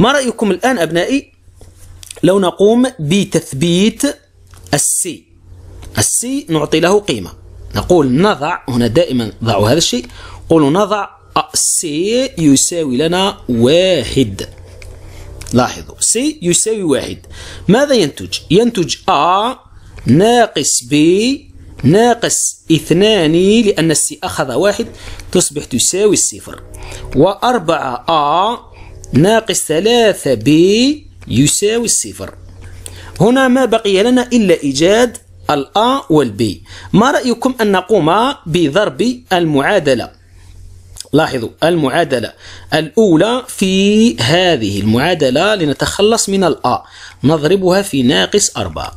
ما رأيكم الآن أبنائي لو نقوم بتثبيت السي السي نعطي له قيمة نقول نضع هنا دائما ضعوا هذا الشيء قولوا نضع سي يساوي لنا واحد لاحظوا سي يساوي واحد ماذا ينتج؟ ينتج أ ناقص ب ناقص اثنان لأن السي أخذ واحد تصبح تساوي الصفر وأربعة أ ناقص ثلاثة بي يساوي الصفر هنا ما بقي لنا إلا إيجاد الأ والبي ما رأيكم أن نقوم بضرب المعادلة لاحظوا المعادلة الأولى في هذه المعادلة لنتخلص من الأ نضربها في ناقص أربعة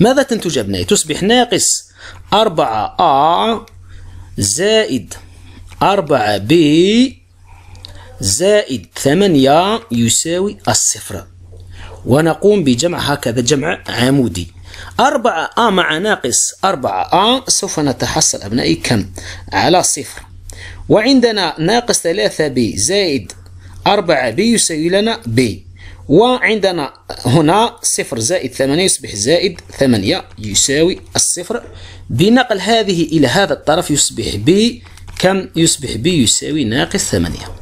ماذا تنتج أبنائي؟ تصبح ناقص أربعة أ زائد أربعة بي زائد ثمانية يساوي الصفر ونقوم بجمع هكذا جمع عمودي أربعة أ مع ناقص أربعة أ سوف نتحصل أبنائي كم على صفر وعندنا ناقص ثلاثة ب زايد أربعة ب يساوي لنا ب وعندنا هنا صفر زائد ثمانية يصبح زائد ثمانية يساوي الصفر بنقل هذه إلى هذا الطرف يصبح ب كم يصبح ب يساوي ناقص ثمانية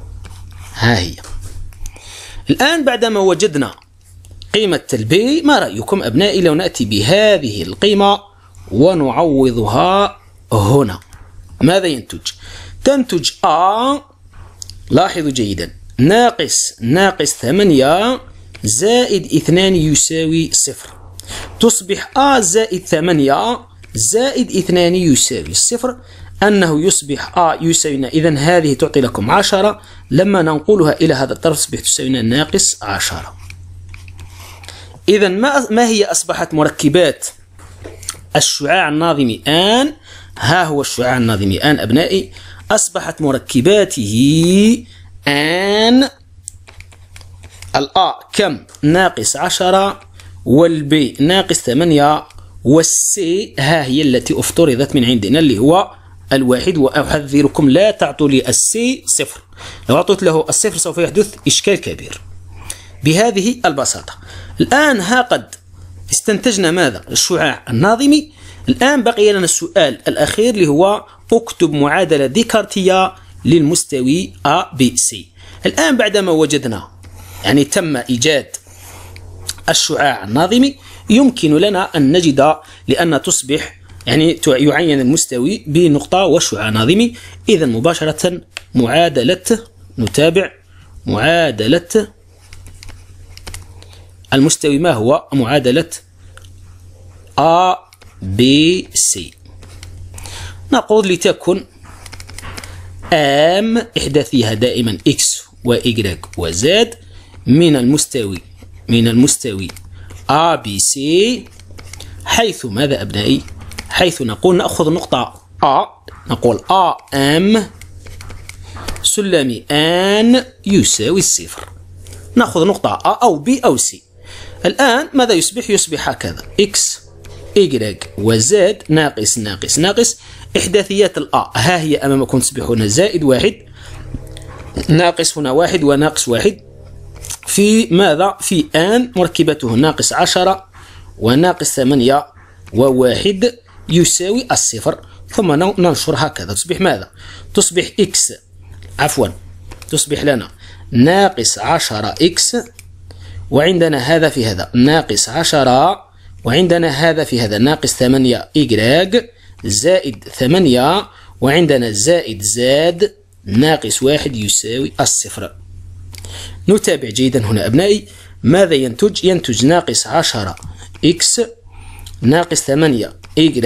ها هي الآن بعدما وجدنا قيمة البي ما رأيكم أبنائي لو نأتي بهذه القيمة ونعوضها هنا ماذا ينتج تنتج A لاحظوا جيدا ناقص ناقص 8 زائد 2 يساوي صفر تصبح A زائد 8 زائد 2 يساوي صفر أنه يصبح A يساوي إذا هذه تعطي لكم 10 لما ننقلها إلى هذا الطرف تصبح تساوينا ناقص 10 إذا ما ما هي أصبحت مركبات الشعاع الناظمي آن ها هو الشعاع الناظمي آن أبنائي أصبحت مركباته آن الأ كم ناقص 10 والبي ناقص 8 والسي ها هي التي افترضت من عندنا اللي هو الواحد وأحذركم لا تعطوا لي السي صفر لو أعطيت له الصفر سوف يحدث إشكال كبير بهذه البساطة الآن ها قد استنتجنا ماذا الشعاع الناظمي الآن بقي لنا السؤال الأخير اللي هو اكتب معادلة ديكارتية للمستوي A B C الآن بعدما وجدنا يعني تم إيجاد الشعاع الناظمي يمكن لنا أن نجد لأن تصبح يعني يعين المستوي بنقطة وشعاع ناظمي إذا مباشرة معادلة نتابع معادلة المستوي ما هو معادلة A B C نقول لتكن آم إحداثيها دائما X و Y و Z من المستوي من المستوي A B C حيث ماذا أبنائي حيث نقول نأخذ نقطة A نقول A M سلمي N يساوي الصفر نأخذ نقطة A أو B أو C الآن ماذا يصبح يصبح هكذا X Y وزاد ناقص ناقص ناقص إحداثيات الأ ها هي أمامكم تصبح هنا زائد واحد ناقص هنا واحد وناقص واحد في ماذا؟ في آن مركبته ناقص عشرة وناقص ثمانية وواحد يساوي الصفر ثم ننشر هكذا تصبح ماذا تصبح إكس عفوا تصبح لنا ناقص عشرة إكس وعندنا هذا في هذا ناقص عشرة وعندنا هذا في هذا ناقص ثمانية إيكراج زائد ثمانية وعندنا زائد زاد ناقص واحد يساوي الصفر نتابع جيدا هنا أبنائي ماذا ينتج؟ ينتج ناقص عشرة إكس ناقص ثمانية y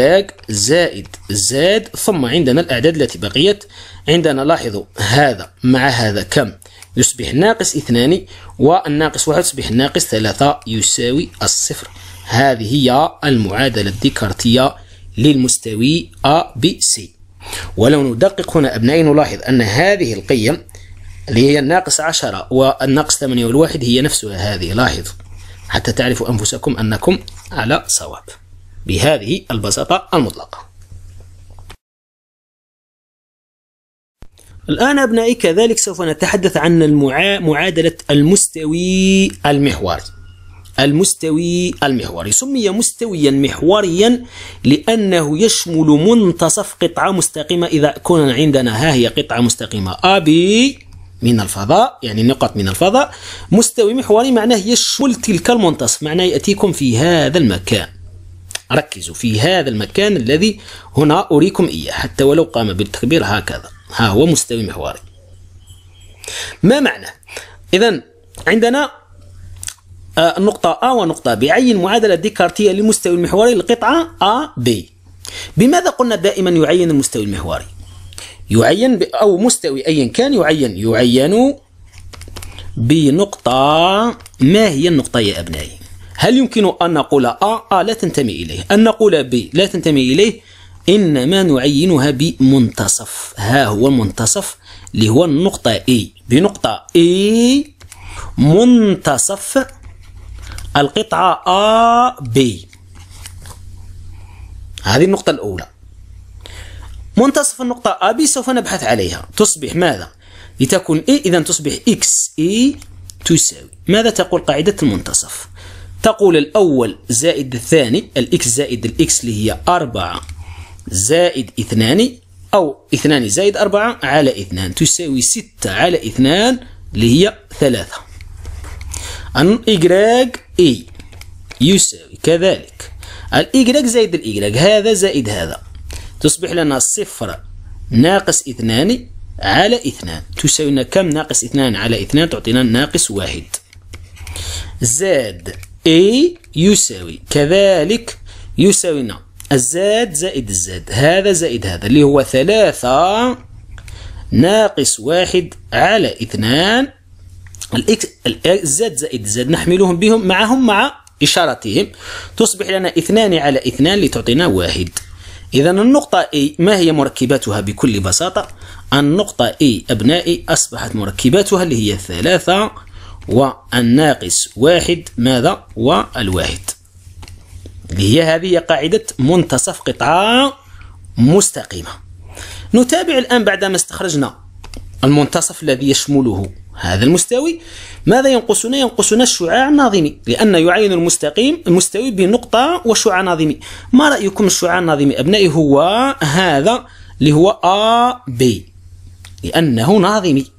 زائد زاد ثم عندنا الأعداد التي بقيت عندنا لاحظوا هذا مع هذا كم يصبح ناقص اثنان والناقص واحد يصبح ناقص ثلاثة يساوي الصفر هذه هي المعادلة الديكارتية للمستوي A B C ولو ندقق هنا أبنائي نلاحظ أن هذه القيم اللي هي الناقص 10 والناقص 8 والواحد هي نفسها هذه لاحظوا حتى تعرفوا أنفسكم أنكم على صواب بهذه البساطة المطلقة الآن أبنائي كذلك سوف نتحدث عن المعا... معادلة المستوي المحوري المستوي المحوري سمي مستويا محوريا لأنه يشمل منتصف قطعة مستقيمة إذا كان عندنا ها هي قطعة مستقيمة AB من الفضاء يعني نقط من الفضاء مستوي محوري معناه يشمل تلك المنتصف معناه يأتيكم في هذا المكان ركزوا في هذا المكان الذي هنا أريكم إياه حتى ولو قام بالتكبير هكذا ها هو مستوي محوري ما معنى إذا عندنا آه، النقطة A ونقطة B عين معادلة ديكارتية للمستوي المحوري للقطعة أ B بماذا قلنا دائما يعين المستوي المحوري يعين أو مستوي أيا كان يعين يعين بنقطة ما هي النقطة يا أبنائي هل يمكن أن نقول أ آه، أ آه، لا تنتمي إليه أن نقول ب لا تنتمي إليه إنما نعينها بمنتصف ها هو المنتصف اللي هو النقطة إي بنقطة إي منتصف القطعة أ بي هذه النقطة الأولى منتصف النقطة أ بي سوف نبحث عليها تصبح ماذا؟ لتكون إي إذا تصبح إكس إي تساوي ماذا تقول قاعدة المنتصف؟ تقول الأول زائد الثاني الإكس زائد الإكس اللي هي أربعة زائد اثنان أو اثنان زائد أربعة على اثنان تساوي ستة على اثنان اللي هي ثلاثة أن إجراج إي يساوي كذلك الإجراج زائد الإجراج هذا زائد هذا تصبح لنا صفر ناقص اثنان على اثنان تساوي لنا كم ناقص اثنان على اثنان تعطينا ناقص واحد زاد A يساوي كذلك يساوي نعم الزاد زائد الزاد هذا زائد هذا اللي هو ثلاثة ناقص واحد على اثنان الإكس الزاد زائد الزاد نحملهم بهم معهم مع إشارتهم تصبح لنا اثنان على اثنان لتعطينا واحد إذا النقطة A ما هي مركباتها بكل بساطة؟ النقطة A أبنائي أصبحت مركباتها اللي هي ثلاثة والناقص واحد ماذا والواحد اللي هي هذه قاعدة منتصف قطعة مستقيمة نتابع الآن بعدما استخرجنا المنتصف الذي يشمله هذا المستوي ماذا ينقصنا ينقصنا الشعاع الناظمي لأن يعين المستقيم المستوي بنقطة وشعاع ناظمي ما رأيكم الشعاع الناظمي أبنائي هو هذا اللي هو A B لأنه ناظمي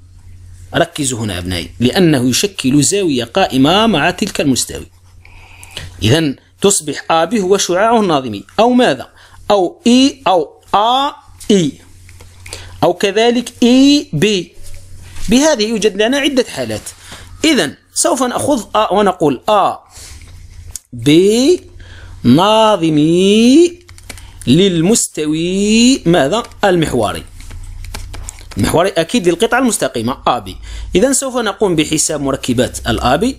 ركزوا هنا أبنائي لأنه يشكل زاوية قائمة مع تلك المستوي إذا تصبح A B هو شعاعه الناظمي أو ماذا؟ أو إي أو A إي أو كذلك إي بي بهذه يوجد لنا عدة حالات إذا سوف نأخذ A ونقول A B ناظمي للمستوي ماذا؟ المحوري محوري أكيد للقطعة المستقيمة أبي إذا سوف نقوم بحساب مركبات الأبي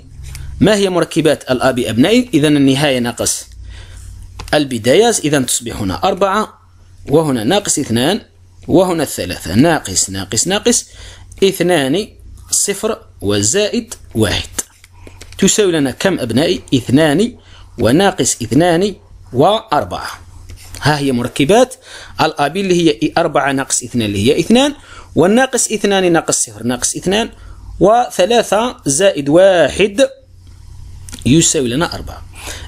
ما هي مركبات الأبي أبنائي إذا النهاية ناقص البداية إذا تصبح هنا أربعة وهنا ناقص اثنان وهنا الثلاثة ناقص ناقص ناقص اثنان صفر وزائد واحد تساوي لنا كم أبنائي اثنان وناقص اثنان وأربعة ها هي مركبات الأبي اللي هي أربعة ناقص اثنان اللي هي اثنان والناقص اثنان ناقص صفر ناقص اثنان وثلاثة زائد واحد يساوي لنا أربعة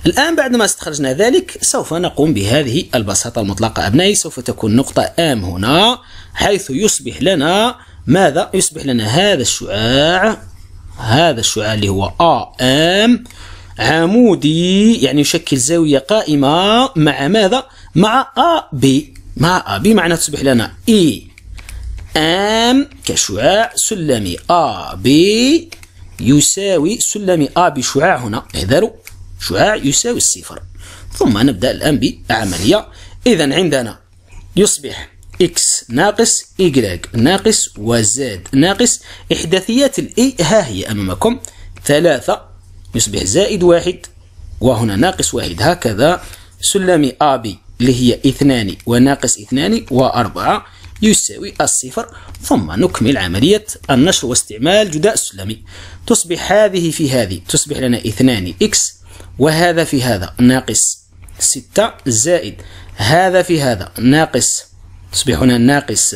الآن بعدما استخرجنا ذلك سوف نقوم بهذه البساطة المطلقة أبنائي سوف تكون نقطة آم هنا حيث يصبح لنا ماذا؟ يصبح لنا هذا الشعاع هذا الشعاع اللي هو آ آم عمودي يعني يشكل زاوية قائمة مع ماذا؟ مع آ بي مع آ بي معنى تصبح لنا إي أم كشعاع سلمي أ بي يساوي سلمي أ بشعاع هنا احذروا شعاع يساوي الصفر ثم نبدأ الآن بعملية إذا عندنا يصبح إكس ناقص إيكغيك ناقص وزاد ناقص إحداثيات الإي ها هي أمامكم ثلاثة يصبح زائد واحد وهنا ناقص واحد هكذا سلمي أ بي اللي هي اثنان وناقص اثنان وأربعة يساوي الصفر ثم نكمل عملية النشر واستعمال جداء سلمي تصبح هذه في هذه تصبح لنا اثنان إكس وهذا في هذا ناقص ستة زائد هذا في هذا ناقص تصبح هنا ناقص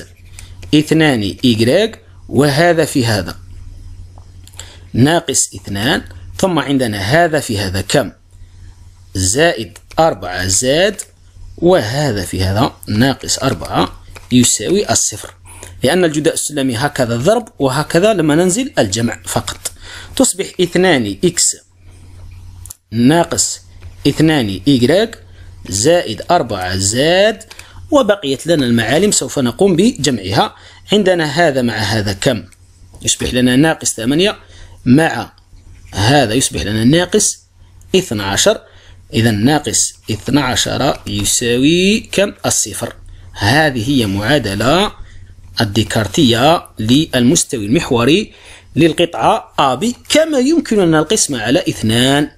اثنان إيجراج وهذا في هذا ناقص اثنان ثم عندنا هذا في هذا كم زائد أربعة زاد وهذا في هذا ناقص أربعة يساوي الصفر لأن الجداء السلمي هكذا الضرب وهكذا لما ننزل الجمع فقط تصبح اثنان إكس ناقص اثنان إيجراك زائد أربعة زاد وبقيت لنا المعالم سوف نقوم بجمعها عندنا هذا مع هذا كم يصبح لنا ناقص ثمانية مع هذا يصبح لنا ناقص عشر إذا ناقص عشر يساوي كم الصفر هذه هي معادلة الديكارتية للمستوي المحوري للقطعة AB كما يمكننا القسمة على اثنان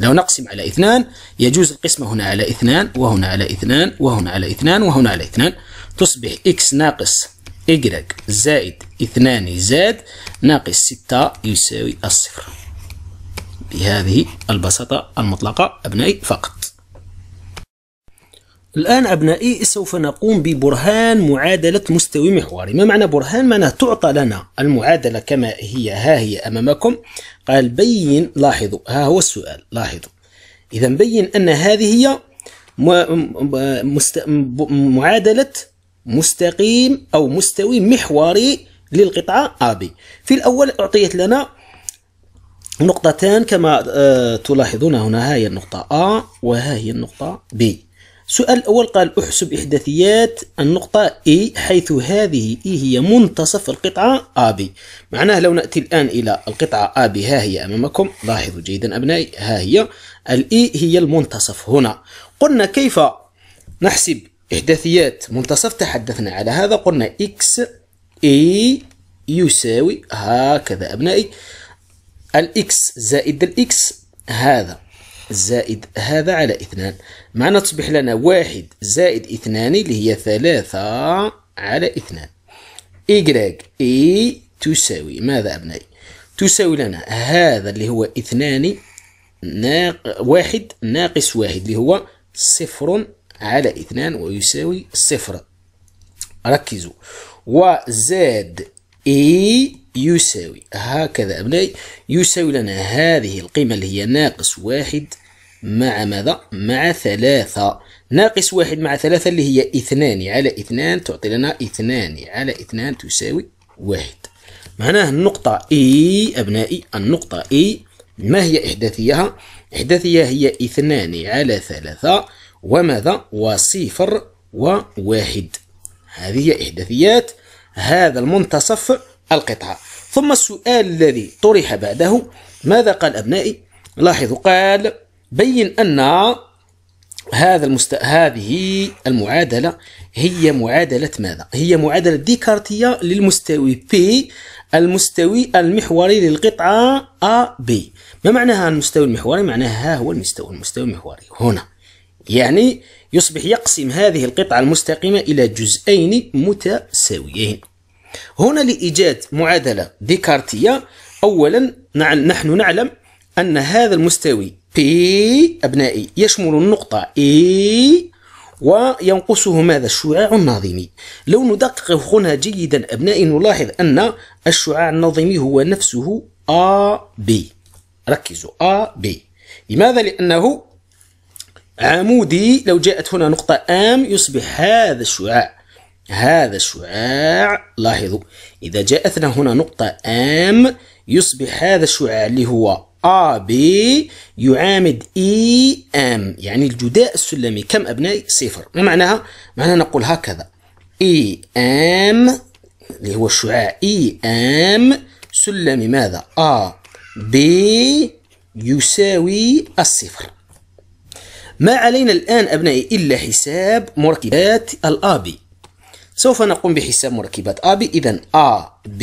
لو نقسم على اثنان يجوز القسمة هنا على اثنان وهنا على اثنان وهنا على اثنان وهنا على اثنان تصبح x ناقص y زائد اثنان زائد ناقص ستة يساوي الصفر بهذه البساطة المطلقة أبنائي فقط الآن أبنائي سوف نقوم ببرهان معادلة مستوي محوري ما معنى برهان؟ معنى تعطى لنا المعادلة كما هي ها هي أمامكم قال بين لاحظوا ها هو السؤال لاحظوا إذا بين أن هذه هي معادلة مستقيم أو مستوي محوري للقطعة أبي في الأول أعطيت لنا نقطتان كما آه، تلاحظون هنا ها هي النقطة A وها هي النقطة B السؤال الأول قال احسب إحداثيات النقطة إي حيث هذه إي e هي منتصف القطعة AB معناه لو نأتي الآن إلى القطعة AB ها هي أمامكم لاحظوا جيدا أبنائي ها هي الإي e هي المنتصف هنا قلنا كيف نحسب إحداثيات منتصف تحدثنا على هذا قلنا إكس إي يساوي هكذا أبنائي الإكس زائد الإكس هذا زائد هذا على اثنان معنا تصبح لنا واحد زائد اثنان اللي هي ثلاثة على اثنان إيكراك إي e تساوي ماذا أبنائي؟ تساوي لنا هذا اللي هو اثنان ناق واحد ناقص واحد اللي هو صفر على اثنان ويساوي صفر ركزوا وزاد اي يساوي هكذا أبنائي يساوي لنا هذه القيمة اللي هي ناقص واحد مع ماذا؟ مع ثلاثة ناقص واحد مع ثلاثة اللي هي اثنان على اثنان تعطي لنا اثنان على اثنان تساوي واحد معناه النقطة إي أبنائي النقطة إي ما هي إحداثيها؟ إحداثية هي اثنان على ثلاثة وماذا؟ وصفر وواحد هذه هي إحداثيات هذا المنتصف القطعة ثم السؤال الذي طرح بعده ماذا قال أبنائي لاحظوا قال بين أن هذا المست... هذه المعادلة هي معادلة ماذا؟ هي معادلة ديكارتية للمستوي P المستوي المحوري للقطعة AB ما معناها المستوي المحوري؟ معناها ها هو المستوى المستوى المحوري هنا يعني يصبح يقسم هذه القطعة المستقيمة إلى جزئين متساويين هنا لإيجاد معادلة ديكارتية أولا نحن نعلم أن هذا المستوي P أبنائي يشمل النقطة E وينقصه ماذا الشعاع الناظمي لو ندقق هنا جيدا أبنائي نلاحظ أن الشعاع الناظمي هو نفسه B ركزوا B لماذا لأنه عمودي لو جاءت هنا نقطة أم يصبح هذا الشعاع هذا الشعاع لاحظوا إذا جاءتنا هنا نقطة M يصبح هذا الشعاع اللي هو AB يعامد EM يعني الجداء السلمي كم أبناء صفر ما معناها؟ معناها نقول هكذا EM اللي هو الشعاع EM سلمي ماذا؟ AB يساوي الصفر ما علينا الآن أبنائي إلا حساب مركبات الآبي سوف نقوم بحساب مركبات AB إذا AB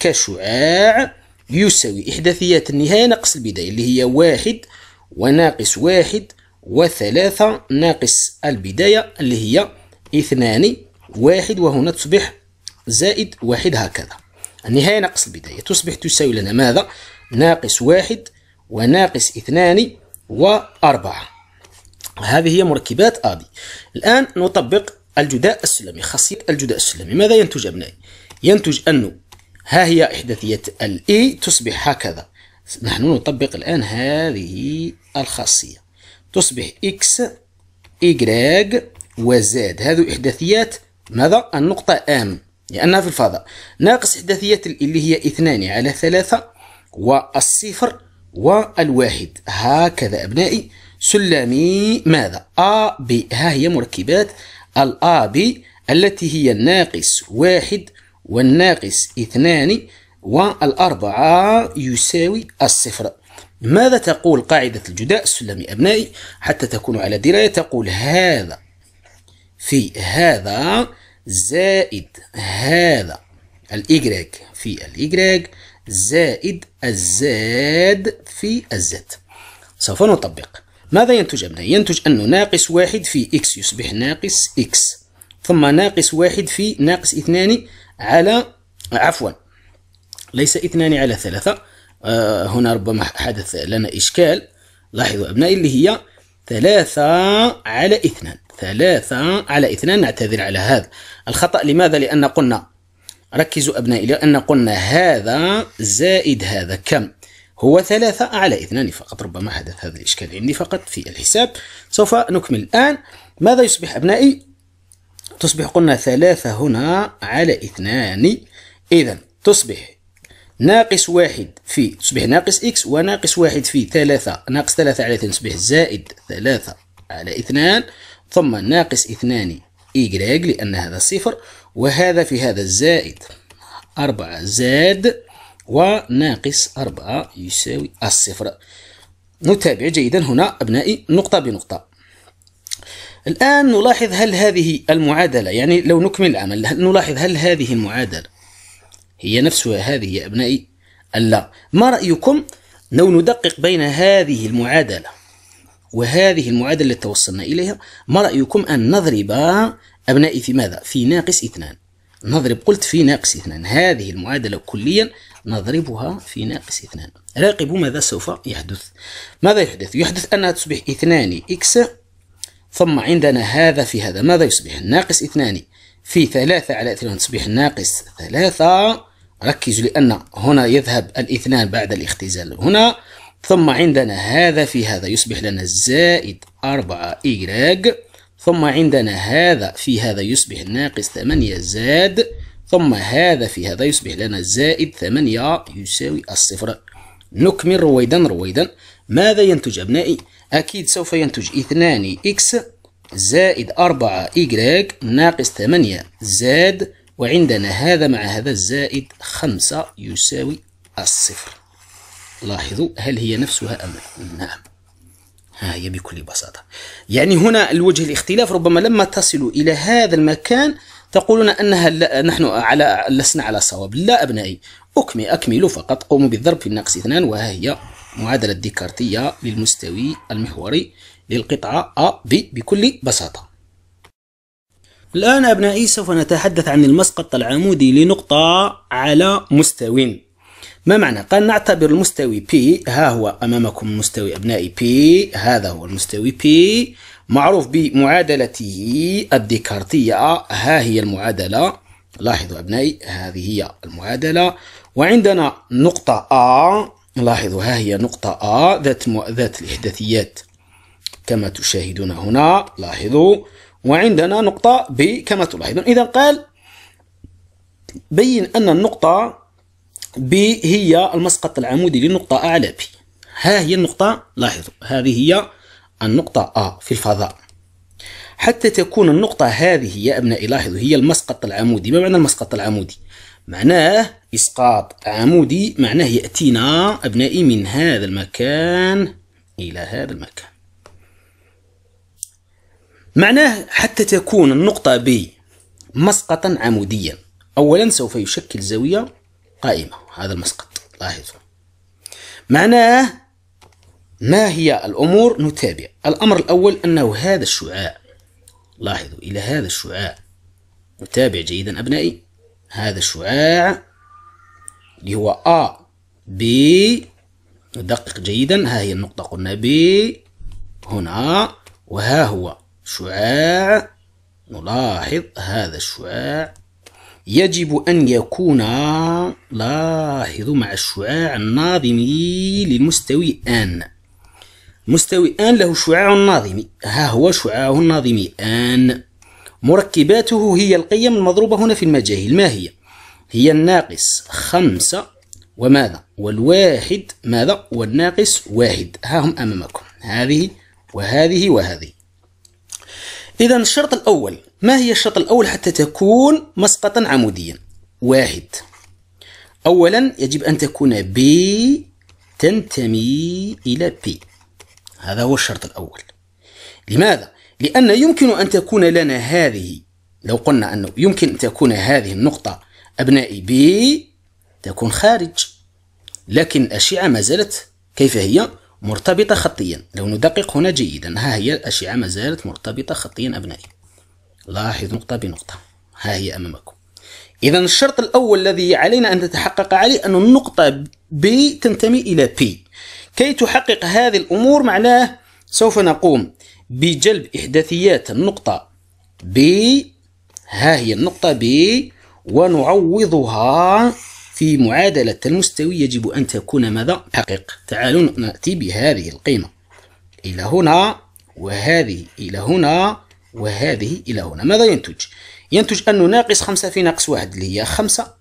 كشعاع يساوي إحداثيات النهاية ناقص البداية اللي هي واحد وناقص واحد وثلاثة ناقص البداية اللي هي اثنان واحد وهنا تصبح زائد واحد هكذا النهاية ناقص البداية تصبح تساوي لنا ماذا؟ ناقص واحد وناقص اثنان وأربعة هذه هي مركبات أبي الآن نطبق الجداء السلمي خاصية الجداء السلمي ماذا ينتج أبنائي ينتج أنه ها هي إحداثية الإي تصبح هكذا نحن نطبق الآن هذه الخاصية تصبح إكس إيجراج وزاد هذه إحداثيات ماذا النقطة آم لأنها في الفضاء ناقص إحداثية اللي هي اثنان على ثلاثة والصفر والواحد هكذا أبنائي سلمي ماذا؟ أ ب ها هي مركبات الآبي التي هي الناقص واحد والناقص اثنان والأربعة يساوي الصفر ماذا تقول قاعدة الجداء السلمي أبنائي حتى تكونوا على دراية تقول هذا في هذا زائد هذا الإيجريك في الإيجريك زائد الزاد في الزاد سوف نطبق ماذا ينتج أبنائي؟ ينتج أنه ناقص واحد في إكس يصبح ناقص إكس ثم ناقص واحد في ناقص اثنان على عفوا ليس اثنان على ثلاثة آه، هنا ربما حدث لنا إشكال لاحظوا أبنائي اللي هي ثلاثة على اثنان ثلاثة على اثنان نعتذر على هذا الخطأ لماذا؟ لأن قلنا ركزوا أبنائي لأن قلنا هذا زائد هذا كم؟ هو ثلاثة على اثنان فقط ربما حدث هذا الإشكال عندي فقط في الحساب سوف نكمل الآن ماذا يصبح أبنائي تصبح قلنا ثلاثة هنا على اثنان إذا تصبح ناقص واحد في تصبح ناقص إكس وناقص واحد في ثلاثة ناقص ثلاثة على اثنان تصبح زائد ثلاثة على اثنان ثم ناقص اثنان إيجراج لأن هذا صفر وهذا في هذا الزائد أربعة زاد وناقص أربعة يساوي الصفر نتابع جيدا هنا أبنائي نقطة بنقطة الآن نلاحظ هل هذه المعادلة يعني لو نكمل العمل نلاحظ هل هذه المعادلة هي نفسها هذه يا أبنائي لا ما رأيكم لو ندقق بين هذه المعادلة وهذه المعادلة التي توصلنا إليها ما رأيكم أن نضرب أبنائي في ماذا؟ في ناقص اثنان نضرب قلت في ناقص اثنان هذه المعادلة كليا نضربها في ناقص اثنان راقبوا ماذا سوف يحدث ماذا يحدث يحدث أنها تصبح اثنان إكس ثم عندنا هذا في هذا ماذا يصبح ناقص اثنان في ثلاثة على اثنان تصبح ناقص ثلاثة ركزوا لأن هنا يذهب الاثنان بعد الاختزال هنا ثم عندنا هذا في هذا يصبح لنا زائد أربعة إيراج ثم عندنا هذا في هذا يصبح ناقص ثمانية زاد ثم هذا في هذا يصبح لنا زائد 8 يساوي الصفر نكمل رويدا رويدا ماذا ينتج أبنائي؟ أكيد سوف ينتج 2 إكس زائد 4 إيكغيك ناقص 8 زاد وعندنا هذا مع هذا زائد 5 يساوي الصفر لاحظوا هل هي نفسها أم نعم ها هي بكل بساطة يعني هنا الوجه الاختلاف ربما لما تصل إلى هذا المكان تقولون أنها لا نحن على لسنا على صواب لا أبنائي أكمل أكملوا فقط قوموا بالضرب في الناقص اثنان وها هي معادلة ديكارتية للمستوي المحوري للقطعة ا ب بكل بساطة الآن أبنائي سوف نتحدث عن المسقط العمودي لنقطة على مستو ما معنى؟ قال نعتبر المستوي P ها هو أمامكم مستوي أبنائي P هذا هو المستوي P معروف بمعادلته الديكارتية ها هي المعادلة لاحظوا أبنائي هذه هي المعادلة وعندنا نقطة A لاحظوا ها هي نقطة A ذات م... ذات الإحداثيات كما تشاهدون هنا لاحظوا وعندنا نقطة B كما تلاحظون إذا قال بين أن النقطة B هي المسقط العمودي للنقطة A على B ها هي النقطة لاحظوا هذه هي النقطة A في الفضاء حتى تكون النقطة هذه يا أبنائي لاحظوا هي المسقط العمودي ما معنى المسقط العمودي؟ معناه إسقاط عمودي معناه يأتينا أبنائي من هذا المكان إلى هذا المكان معناه حتى تكون النقطة B مسقطا عموديا أولا سوف يشكل زاوية قائمة هذا المسقط لاحظوا معناه ما هي الأمور نتابع الأمر الأول أنه هذا الشعاع لاحظوا إلى هذا الشعاع نتابع جيدا أبنائي هذا الشعاع اللي هو A B ندقق جيدا ها هي النقطة قلنا B هنا وها هو شعاع نلاحظ هذا الشعاع يجب أن يكون لاحظوا مع الشعاع الناظم للمستوي أن مستوي آن له شعاع ناظمي ها هو شعاعه الناظمي آن مركباته هي القيم المضروبة هنا في المجاهيل ما هي؟ هي الناقص خمسة وماذا؟ والواحد ماذا؟ والناقص واحد ها هم أمامكم هذه وهذه وهذه إذا الشرط الأول ما هي الشرط الأول حتى تكون مسقطا عموديا؟ واحد أولا يجب أن تكون ب تنتمي إلى بي هذا هو الشرط الأول لماذا؟ لأن يمكن أن تكون لنا هذه لو قلنا أنه يمكن أن تكون هذه النقطة أبنائي بي تكون خارج لكن الأشعة ما زالت كيف هي؟ مرتبطة خطيا لو ندقق هنا جيدا ها هي الأشعة ما زالت مرتبطة خطيا أبنائي لاحظ نقطة بنقطة ها هي أمامكم إذا الشرط الأول الذي علينا أن نتحقق عليه أن النقطة بي تنتمي إلى بي كي تحقق هذه الأمور معناه سوف نقوم بجلب إحداثيات النقطة ب ها هي النقطة ب ونعوضها في معادلة المستوي يجب أن تكون ماذا؟ حقيق تعالوا نأتي بهذه القيمة إلى هنا وهذه إلى هنا وهذه إلى هنا ماذا ينتج؟ ينتج أنه ناقص خمسة في ناقص واحد اللي هي خمسة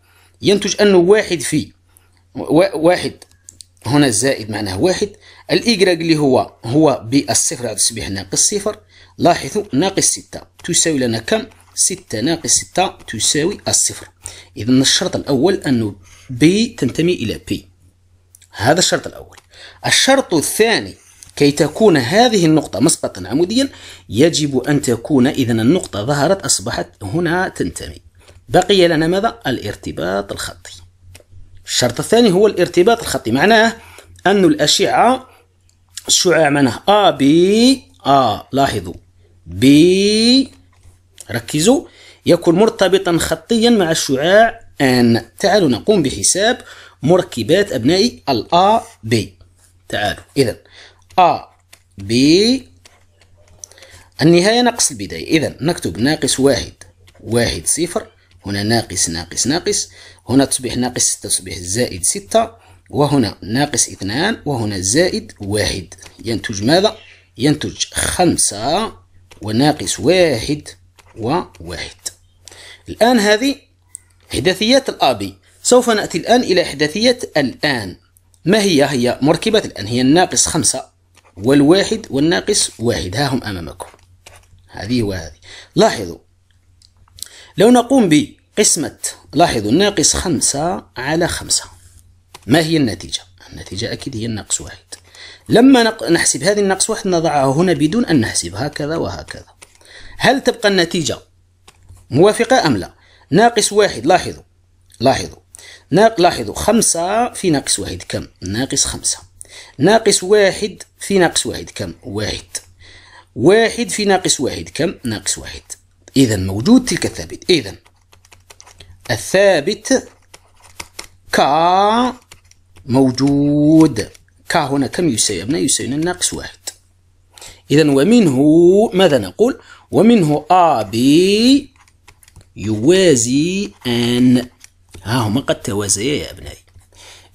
ينتج أنه واحد في واحد هنا الزائد معناه واحد الإيكراك اللي هو هو بالصفر عاد تصبح ناقص صفر لاحظوا ناقص ستة تساوي لنا كم ستة ناقص ستة تساوي الصفر إذا الشرط الأول أنه بي تنتمي إلى بي هذا الشرط الأول الشرط الثاني كي تكون هذه النقطة مسقطا عموديا يجب أن تكون إذا النقطة ظهرت أصبحت هنا تنتمي بقي لنا ماذا؟ الارتباط الخطي الشرط الثاني هو الارتباط الخطي معناه أن الأشعة الشعاع معناه أ بي أ لاحظوا بي ركزوا يكون مرتبطا خطيا مع الشعاع أن تعالوا نقوم بحساب مركبات أبناء الأ بي تعالوا إذا أ بي النهاية ناقص البداية إذا نكتب ناقص واحد واحد صفر هنا ناقص ناقص ناقص هنا تصبح ناقص ستة تصبح زائد ستة وهنا ناقص اثنان وهنا زائد واحد ينتج ماذا؟ ينتج خمسة وناقص واحد وواحد الآن هذه حداثيات الأبي سوف نأتي الآن إلى حداثية الآن ما هي؟ هي مركبة الآن هي الناقص خمسة والواحد والناقص واحد ها هم أمامكم هذه وهذه لاحظوا لو نقوم بقسمة لاحظوا ناقص خمسة على خمسة ما هي النتيجة؟ النتيجة أكيد هي الناقص واحد لما نحسب هذه الناقص واحد نضعها هنا بدون أن نحسب هكذا وهكذا هل تبقى النتيجة موافقة أم لا؟ ناقص واحد لاحظوا لاحظوا ناق لاحظوا خمسة في ناقص واحد كم؟ ناقص خمسة ناقص واحد في ناقص واحد كم؟ واحد واحد في ناقص واحد كم؟ ناقص واحد إذا موجود تلك الثابت إذا الثابت ك موجود ك هنا كم يساوينا يساوينا ناقص واحد إذا ومنه ماذا نقول ومنه AB يوازي أن ها هما قد توازيا يا أبنائي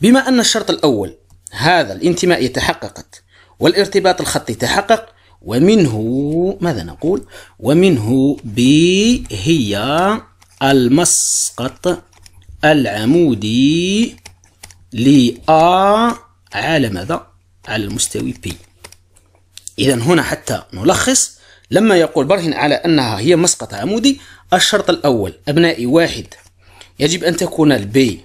بما أن الشرط الأول هذا الانتماء تحققت والارتباط الخطي تحقق ومنه ماذا نقول ومنه ب هي المسقط العمودي لأ على ماذا على المستوي بي إذا هنا حتى نلخص لما يقول برهن على أنها هي مسقط عمودي الشرط الأول أبنائي واحد يجب أن تكون البي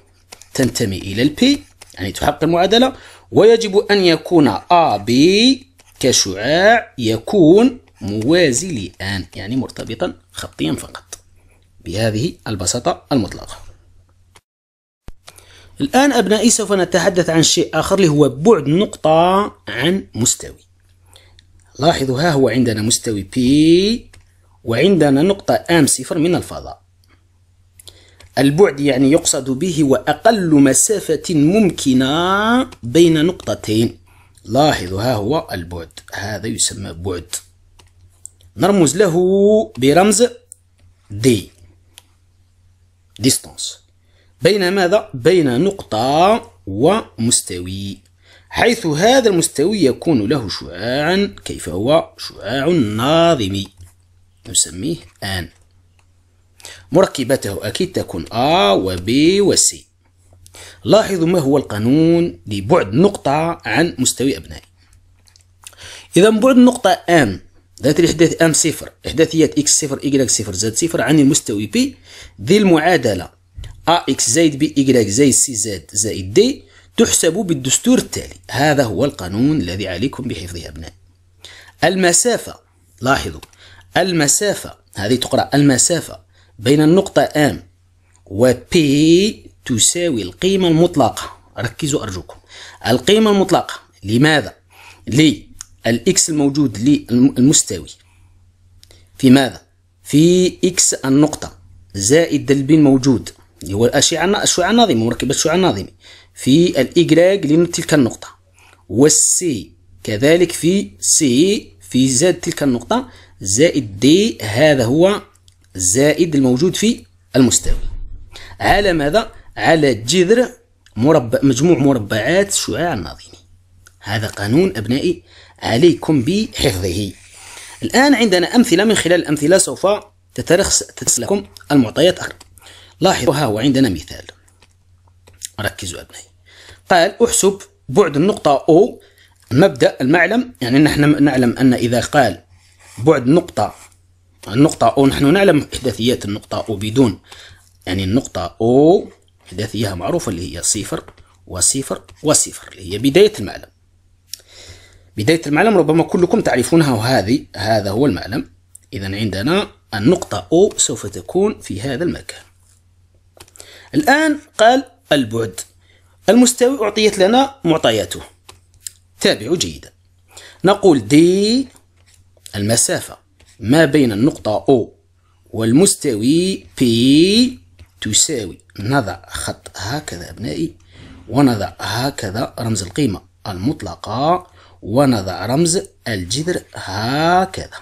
تنتمي إلى البي يعني تحقق المعادلة ويجب أن يكون أ بي كشعاع يكون موازي لآن يعني مرتبطا خطيا فقط بهذه البساطة المطلقة الآن أبنائي سوف نتحدث عن شيء آخر اللي هو بعد نقطة عن مستوي لاحظوا ها هو عندنا مستوي P وعندنا نقطة أم صفر من الفضاء البعد يعني يقصد به هو أقل مسافة ممكنة بين نقطتين لاحظوا ها هو البعد هذا يسمى بعد نرمز له برمز دي ديستانس بين ماذا؟ بين نقطة ومستوي حيث هذا المستوي يكون له شعاعا كيف هو شعاع ناظمي نسميه آن مركبته أكيد تكون A و B و C لاحظوا ما هو القانون لبعد نقطة عن مستوي أبنائي إذا بعد نقطة M ذات الإحداث M صفر إحداثيات X صفر Y صفر Z صفر عن المستوي P ذي المعادلة AX زائد BY زائد CZ زائد D تحسب بالدستور التالي هذا هو القانون الذي عليكم بحفظه أبنائي المسافة لاحظوا المسافة هذه تقرأ المسافة بين النقطة M و P تساوي القيمة المطلقة ركزوا أرجوكم القيمة المطلقة لماذا؟ للإكس الموجود للمستوي في ماذا؟ في إكس النقطة زائد الموجود موجود هو الأشعة الشعاع الناظمة مركبة الشعاع الناظمي في الإجراج لتلك النقطة والسي كذلك في سي في زاد تلك النقطة زائد دي هذا هو زائد الموجود في المستوي على ماذا؟ على جذر مربع مجموع مربعات شعاع الناظمي هذا قانون أبنائي عليكم بحفظه الآن عندنا أمثلة من خلال الأمثلة سوف تترخص لكم المعطيات أخرى لاحظوا ها هو عندنا مثال ركزوا أبنائي قال أحسب بعد النقطة او مبدأ المعلم يعني نحن نعلم أن إذا قال بعد نقطة النقطة او نحن نعلم إحداثيات النقطة او بدون يعني النقطة او احداثيها معروفه اللي هي صفر وصفر وصفر اللي هي بدايه المعلم بدايه المعلم ربما كلكم تعرفونها وهذه هذا هو المعلم اذا عندنا النقطه او سوف تكون في هذا المكان الان قال البعد المستوي اعطيت لنا معطياته تابعوا جيدا نقول دي المسافه ما بين النقطه او والمستوي بي تساوي نضع خط هكذا أبنائي ونضع هكذا رمز القيمة المطلقة ونضع رمز الجذر هكذا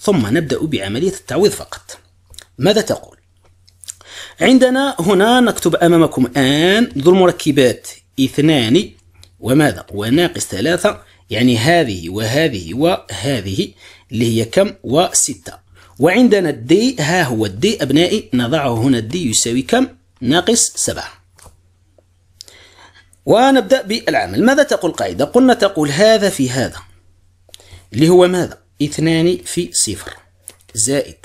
ثم نبدأ بعملية التعويض فقط ماذا تقول؟ عندنا هنا نكتب أمامكم آن ذو المركبات اثنان وماذا؟ وناقص ثلاثة يعني هذه وهذه وهذه اللي هي كم؟ وستة وعندنا الدي ها هو الدي أبنائي نضعه هنا الدي يساوي كم ناقص سبعة ونبدأ بالعمل ماذا تقول قاعدة قلنا تقول هذا في هذا اللي هو ماذا اثنان في صفر زائد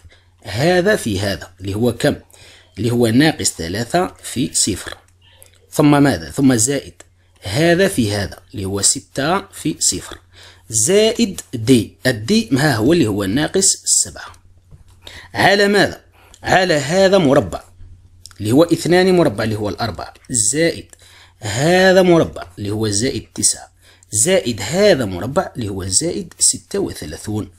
هذا في هذا اللي هو كم اللي هو ناقص ثلاثة في صفر ثم ماذا ثم زائد هذا في هذا اللي هو ستة في صفر زائد دي الدي ما هو اللي هو ناقص سبعة على ماذا على هذا مربع اللي هو اثنان مربع اللي هو الأربعة زائد هذا مربع اللي هو زائد تسعة زائد هذا مربع اللي هو زائد ستة وثلاثون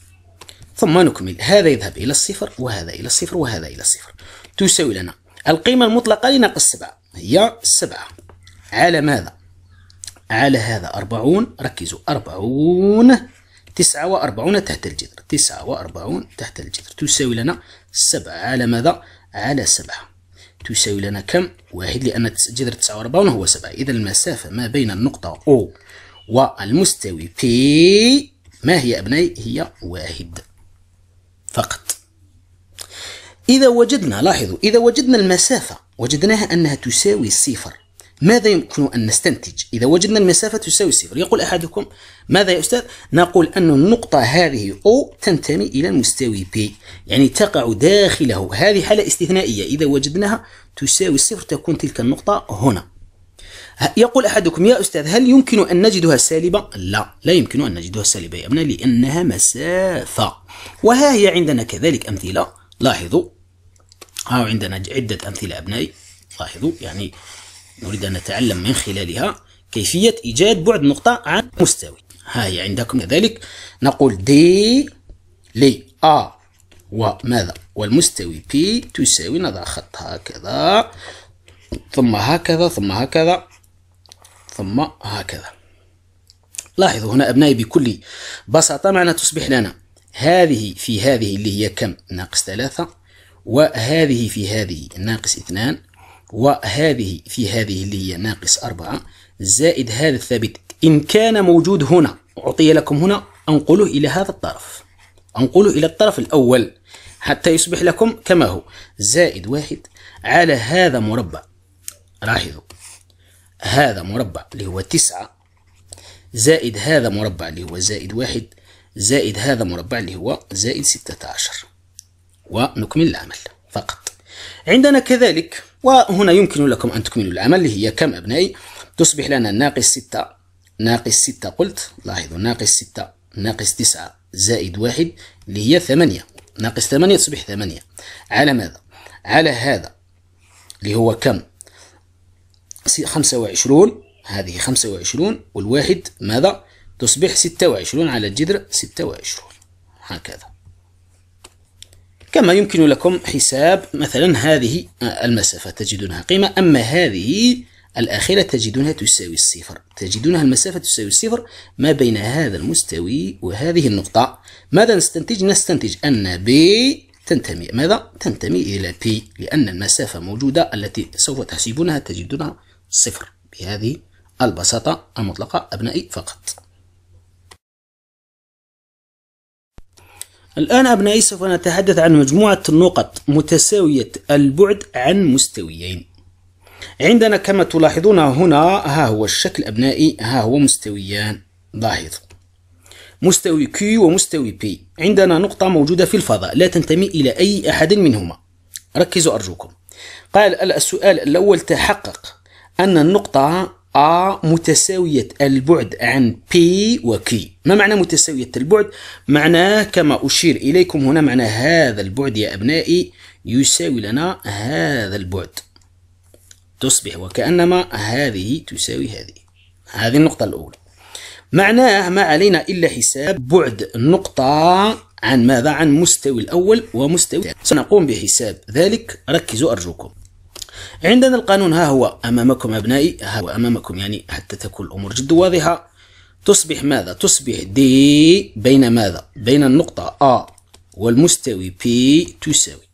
ثم نكمل هذا يذهب إلى الصفر وهذا إلى الصفر وهذا إلى الصفر تساوي لنا القيمة المطلقة لناقص سبعة هي سبعة على ماذا؟ على هذا أربعون ركزوا أربعون تسعة وأربعون تحت الجذر تسعة وأربعون تحت الجذر تساوي لنا سبعة على ماذا؟ على سبعة تساوي لنا كم؟ واحد لأن جذر تسعة وأربعون هو سبعة إذا المسافة ما بين النقطة او والمستوي بي ما هي أبنائي؟ هي واحد فقط إذا وجدنا لاحظوا إذا وجدنا المسافة وجدناها أنها تساوي صفر ماذا يمكن أن نستنتج إذا وجدنا المسافة تساوي صفر يقول أحدكم ماذا يا أستاذ نقول أن النقطة هذه أو تنتمي إلى المستوي بي يعني تقع داخله هذه حالة استثنائية إذا وجدناها تساوي صفر تكون تلك النقطة هنا يقول أحدكم يا أستاذ هل يمكن أن نجدها سالبة؟ لا لا يمكن أن نجدها سالبة يا أبناء لأنها مسافة وها هي عندنا كذلك أمثلة لاحظوا ها عندنا عدة أمثلة أبنائي لاحظوا يعني نريد أن نتعلم من خلالها كيفية إيجاد بعد نقطة عن مستوي ها هي عندكم كذلك نقول دي لي آ وماذا والمستوي بي تساوي نضع خط هكذا ثم هكذا ثم هكذا ثم هكذا لاحظوا هنا أبنائي بكل بساطة معنا تصبح لنا هذه في هذه اللي هي كم ناقص ثلاثة وهذه في هذه ناقص اثنان وهذه في هذه اللي هي ناقص أربعة زائد هذا الثابت إن كان موجود هنا أعطي لكم هنا أنقله إلى هذا الطرف أنقله إلى الطرف الأول حتى يصبح لكم كما هو زائد واحد على هذا مربع لاحظوا هذا مربع اللي هو تسعة زائد هذا مربع اللي هو زائد واحد زائد هذا مربع اللي هو زائد ستة عشر ونكمل العمل فقط عندنا كذلك وهنا يمكن لكم أن تكملوا العمل اللي هي كم أبنائي تصبح لنا ناقص ستة ناقص ستة قلت لاحظوا ناقص ستة ناقص تسعة زائد واحد اللي هي ثمانية ناقص ثمانية تصبح ثمانية على ماذا؟ على هذا اللي هو كم؟ خمسة وعشرون هذه خمسة وعشرون والواحد ماذا؟ تصبح ستة وعشرون على الجذر ستة وعشرون هكذا كما يمكن لكم حساب مثلا هذه المسافة تجدونها قيمة أما هذه الأخيرة تجدونها تساوي الصفر تجدونها المسافة تساوي الصفر ما بين هذا المستوي وهذه النقطة ماذا نستنتج؟ نستنتج أن ب تنتمي ماذا؟ تنتمي إلى P لأن المسافة موجودة التي سوف تحسبونها تجدونها صفر بهذه البساطة المطلقة أبنائي فقط الآن أبنائي سوف نتحدث عن مجموعة نقط متساوية البعد عن مستويين عندنا كما تلاحظون هنا ها هو الشكل أبنائي ها هو مستويان لاحظ مستوي Q ومستوي P عندنا نقطة موجودة في الفضاء لا تنتمي إلى أي أحد منهما ركزوا أرجوكم قال السؤال الأول تحقق أن النقطة ا متساوية البعد عن P و Q ما معنى متساوية البعد؟ معناه كما أشير إليكم هنا معنى هذا البعد يا أبنائي يساوي لنا هذا البعد تصبح وكأنما هذه تساوي هذه هذه النقطة الأولى معناه ما علينا إلا حساب بعد نقطة عن ماذا؟ عن مستوي الأول ومستوي الثاني سنقوم بحساب ذلك ركزوا أرجوكم عندنا القانون ها هو أمامكم أبنائي ها هو أمامكم يعني حتى تكون الأمور جد واضحة تصبح ماذا؟ تصبح دي بين ماذا؟ بين النقطة A والمستوي P تساوي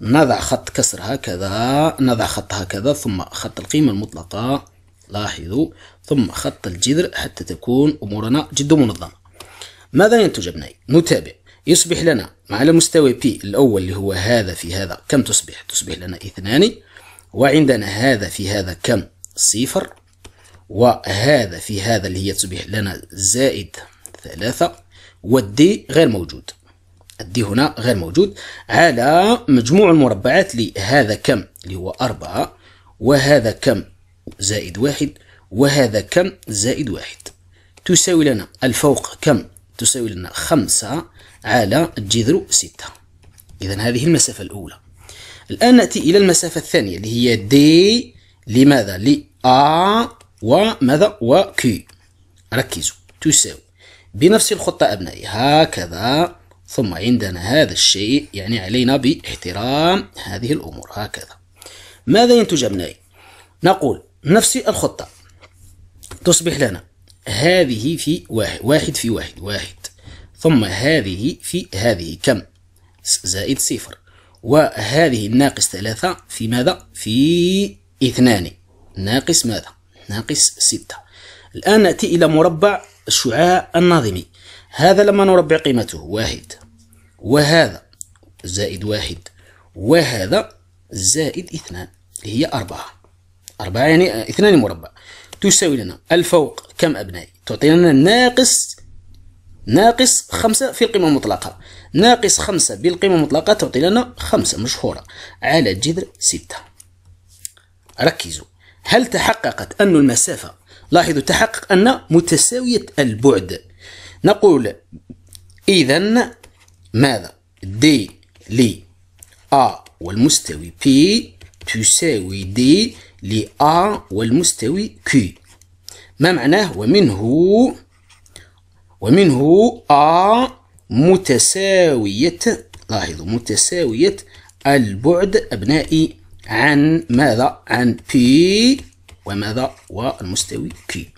نضع خط كسر هكذا نضع خط هكذا ثم خط القيمة المطلقة لاحظوا ثم خط الجذر حتى تكون أمورنا جد منظمة ماذا ينتج أبنائي؟ نتابع يصبح لنا على مستوى P الأول اللي هو هذا في هذا كم تصبح؟ تصبح لنا اثنان وعندنا هذا في هذا كم صفر وهذا في هذا اللي هي تصبح لنا زائد ثلاثة والدي غير موجود الدي هنا غير موجود على مجموع المربعات لهذا كم اللي هو أربعة وهذا كم زائد واحد وهذا كم زائد واحد تساوي لنا الفوق كم تساوي لنا خمسة على الجذر ستة إذا هذه المسافة الأولى الآن نأتي إلى المسافة الثانية اللي هي دي لماذا ل آ وماذا و كي ركزوا تساوي بنفس الخطة أبنائي هكذا ثم عندنا هذا الشيء يعني علينا باحترام هذه الأمور هكذا ماذا ينتج أبنائي نقول نفس الخطة تصبح لنا هذه في واحد واحد في واحد واحد ثم هذه في هذه كم زائد صفر وهذه الناقص ثلاثة في ماذا؟ في اثنان ناقص ماذا؟ ناقص ستة الآن نأتي إلى مربع الشعاع الناظمي هذا لما نربع قيمته واحد وهذا زائد واحد وهذا زائد اثنان اللي هي أربعة أربعة يعني اثنان مربع تساوي لنا الفوق كم أبنائي؟ تعطينا ناقص ناقص خمسة في القيمة المطلقة ناقص خمسة بالقيمة المطلقة تعطي لنا خمسة مشهورة على جذر ستة ركزوا هل تحققت أن المسافة لاحظوا تحقق أن متساوية البعد نقول إذا ماذا دي لي أ والمستوي بي تساوي دي أ والمستوي كي ما معناه ومنه ومنه آ متساوية لاحظوا متساوية البعد أبنائي عن ماذا؟ عن بي وماذا؟ والمستوي كي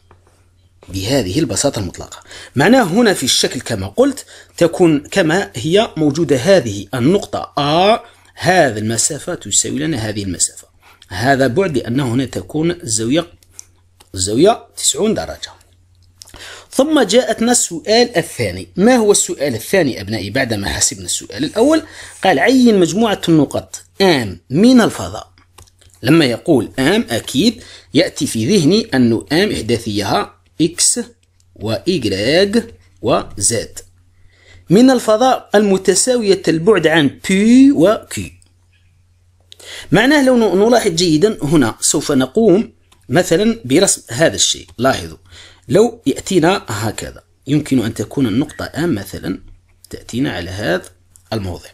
بهذه البساطة المطلقة معناه هنا في الشكل كما قلت تكون كما هي موجودة هذه النقطة A هذه المسافة تساوي لنا هذه المسافة هذا بعد لأن هنا تكون الزاوية الزاوية 90 درجة ثم جاءتنا السؤال الثاني ما هو السؤال الثاني أبنائي بعدما حسبنا السؤال الأول قال عين مجموعة النقط آم من الفضاء لما يقول آم أكيد يأتي في ذهني أن آم إحداثيها إكس و وزد من الفضاء المتساوية البعد عن بي وكي معناه لو نلاحظ جيدا هنا سوف نقوم مثلا برسم هذا الشيء لاحظوا لو يأتينا هكذا يمكن أن تكون النقطة أ مثلا تأتينا على هذا الموضع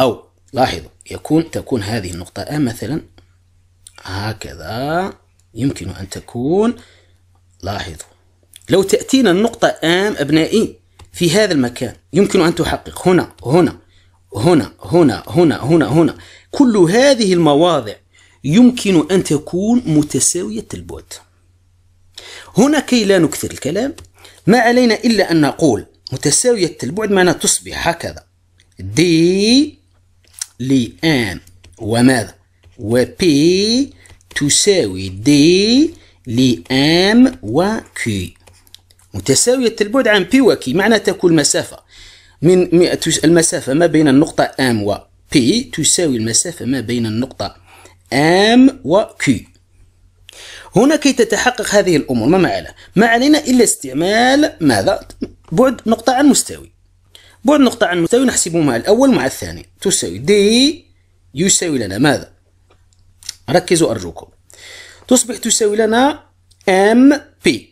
أو لاحظوا يكون تكون هذه النقطة أ مثلا هكذا يمكن أن تكون لاحظوا لو تأتينا النقطة آم أبنائي في هذا المكان يمكن أن تحقق هنا هنا هنا هنا هنا هنا هنا كل هذه المواضع يمكن أن تكون متساوية البعد هنا كي لا نكثر الكلام ما علينا إلا أن نقول متساوية البعد معناها تصبح هكذا دي لآن وماذا و بي تساوي دي و وكي متساوية البعد عن بي وكي معنى تكون المسافة من المسافة ما بين النقطة آم و بي تساوي المسافة ما بين النقطة آم وكي هنا كي تتحقق هذه الأمور ما معنا ما علينا إلا استعمال ماذا بعد نقطة عن مستوي بعد نقطة عن مستوي نحسبه مع الأول مع الثاني تساوي دي يساوي لنا ماذا ركزوا أرجوكم تصبح تساوي لنا ام بي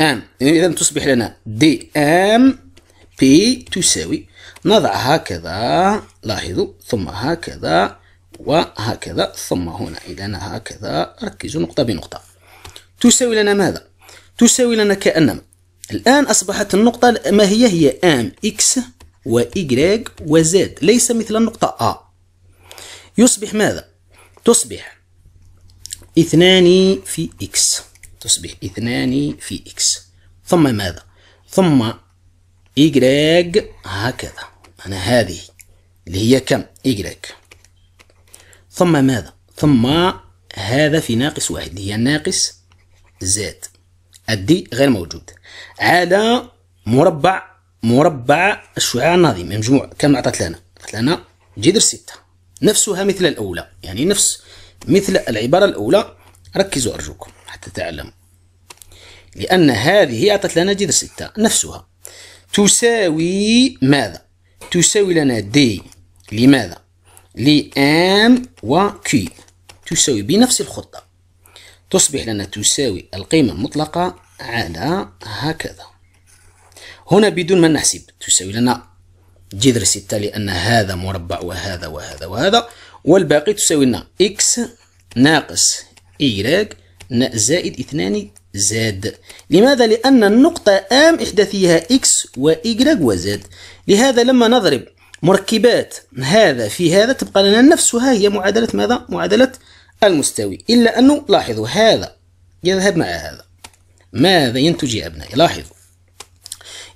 ام إذا تصبح لنا دي ام بي تساوي نضع هكذا لاحظوا ثم هكذا وهكذا ثم هنا إذا هكذا ركزوا نقطة بنقطة تساوي لنا ماذا تساوي لنا كأنما الآن أصبحت النقطة ما هي هي ام اكس وايغريك وزد ليس مثل النقطة ا يصبح ماذا تصبح اثنان في اكس تصبح اثنان في اكس ثم ماذا ثم إيجريك هكذا أنا هذه اللي هي كم إيجريك ثم ماذا ثم هذا في ناقص واحد هي ناقص زد الدي غير موجود على مربع مربع الشعاع الناظم مجموع كم عطات لنا عطات لنا جذر ستة نفسها مثل الأولى يعني نفس مثل العبارة الأولى ركزوا أرجوكم حتى تعلموا لأن هذه عطات لنا جذر ستة نفسها تساوي ماذا؟ تساوي لنا دي لماذا؟ لام وكي تساوي بنفس الخطة تصبح لنا تساوي القيمة المطلقة على هكذا هنا بدون ما نحسب تساوي لنا جذر ستة لأن هذا مربع وهذا وهذا وهذا والباقي تساوي لنا x ناقص y زائد اثنان زاد لماذا؟ لأن النقطة أم إحدى x إكس وإيكراك وزاد لهذا لما نضرب مركبات هذا في هذا تبقى لنا نفسها هي معادلة ماذا؟ معادلة المستوي إلا أنه لاحظوا هذا يذهب مع هذا ماذا ينتج يا أبنائي لاحظوا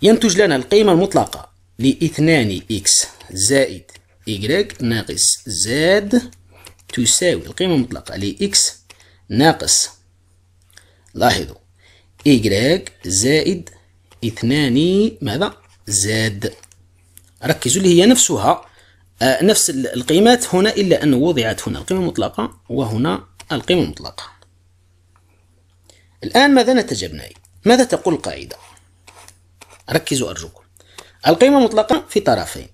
ينتج لنا القيمة المطلقة لاثنان إكس زائد إيكغيك ناقص زاد تساوي القيمة المطلقة لإكس ناقص لاحظوا إيكغيك زائد اثنان ماذا زاد ركزوا اللي هي نفسها آه، نفس القيمات هنا إلا أن وضعت هنا القيمة المطلقة وهنا القيمة المطلقة الآن ماذا نتج أبنائي؟ ماذا تقول القاعدة؟ ركزوا أرجوكم القيمة المطلقة في طرفين